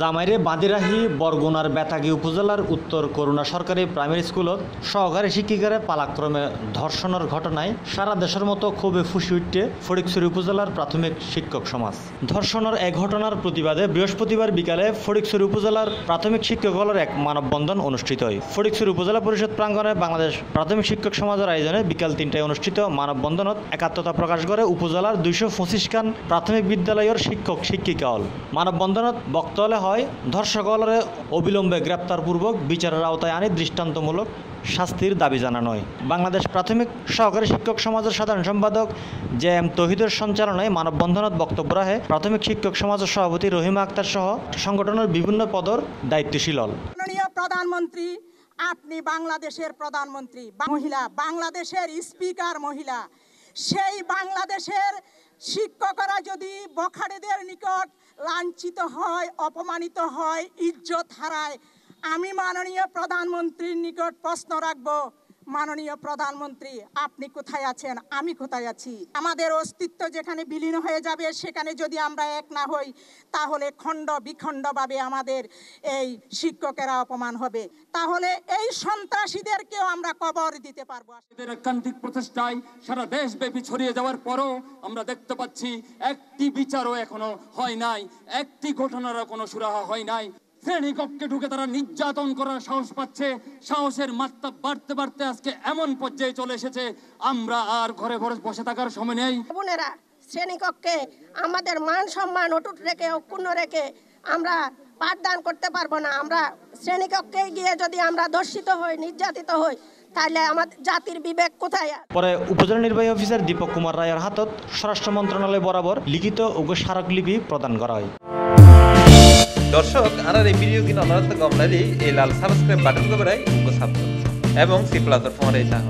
জামাইরে বাঁদিরাহি বরগুনার বেতাগি উপজেলার উত্তর করুণা সরকারি প্রাইমারি স্কুলত সহকারী শিক্ষিকারে পালাক্রমে ধর্ষণের ঘটনায় সারা দেশের মতো ক্ষোভে ফুসি উঠতে ফরিদছড়ি উপজেলার প্রাথমিক শিক্ষক সমাজ ধর্ষণের এ ঘটনার প্রতিবাদে বৃহস্পতিবার বিকালে ফরিদছড়ি উপজেলার প্রাথমিক শিক্ষক হলের এক মানববন্ধন অনুষ্ঠিত হয় ফরিদছড়ি উপজেলা পরিষদ প্রাঙ্গনে বাংলাদেশ প্রাথমিক শিক্ষক সমাজের আয়োজনে বিকাল তিনটায় অনুষ্ঠিত মানববন্ধনত একাত্মতা প্রকাশ করে উপজেলার দুইশো পঁচিশ খান প্রাথমিক বিদ্যালয়ের শিক্ষক শিক্ষিকা হল মানববন্ধনত বক্তলে হয় ধর্ষকলরে অবিলম্বে গ্রেপ্তারপূর্বক বিচারের আওতায় আনে দৃষ্টান্তমূলক শাস্তির দাবি হয় বাংলাদেশ প্রাথমিক সহকারী শিক্ষক সমাজের সাধারণ সম্পাদক জে এম তহিদের সঞ্চালনায় মানববন্ধনত বক্তব্য রাখে প্রাথমিক শিক্ষক সমাজের সভাপতি রহিমা আক্তার সহ সংগঠনের বিভিন্ন পদর দায়িত্বশীল প্রধানমন্ত্রী আপনি বাংলাদেশের প্রধানমন্ত্রী মহিলা বাংলাদেশের স্পিকার মহিলা সেই বাংলাদেশের শিক্ষকরা যদি বখারেদের নিকট লাঞ্ছিত হয় অপমানিত হয় ইজ্জত হারায় আমি মাননীয় প্রধানমন্ত্রীর নিকট প্রশ্ন রাখবো মাননীয় প্রধানমন্ত্রী আপনি কোথায় আছেন আমি কোথায় আছি আমাদের অস্তিত্ব যেখানে বিলীন হয়ে যাবে সেখানে যদি আমরা এক না হই তাহলে খণ্ড বিখণ্ডভাবে আমাদের এই শিক্ষকেরা অপমান হবে তাহলে এই সন্ত্রাসীদেরকেও আমরা কবর দিতে পারবো একান্তিক প্রচেষ্টায় সারা দেশব্যাপী ছড়িয়ে যাওয়ার পরও আমরা দেখতে পাচ্ছি একটি বিচারও এখনো হয় নাই একটি ঘটনারও কোনো সুরাহা হয় নাই শ্রেণীকক্ষে ঢুকে তারা নির্যাতন করার সাহস পাচ্ছে সাহসের মাত্রা বাড়তে বাড়তে আজকে এমন পর্যায়ে চলে এসেছে আমরা আর ঘরে ঘরে বসে থাকার সময় নেই বোনেরা শ্রেণীকক্ষে আমাদের মান সম্মান অটুট রেখে অক্ষুণ্ণ রেখে আমরা পাঠদান করতে পারবো না আমরা শ্রেণীকক্ষে গিয়ে যদি আমরা ধর্ষিত হই নির্যাতিত হই তাহলে আমার জাতির বিবেক কোথায় পরে উপজেলা নির্বাহী অফিসার দীপক কুমার রায়ের হাতত স্বরাষ্ট্র মন্ত্রণালয় বরাবর লিখিত ও স্মারকলিপি প্রদান করা হয় দর্শক আমার এই ভিডিও কিনা অনারাত গমলালি এই লাল সাবস্ক্রাইব বাটন দেবে এবং সি প্লাস ফোন এই চাহ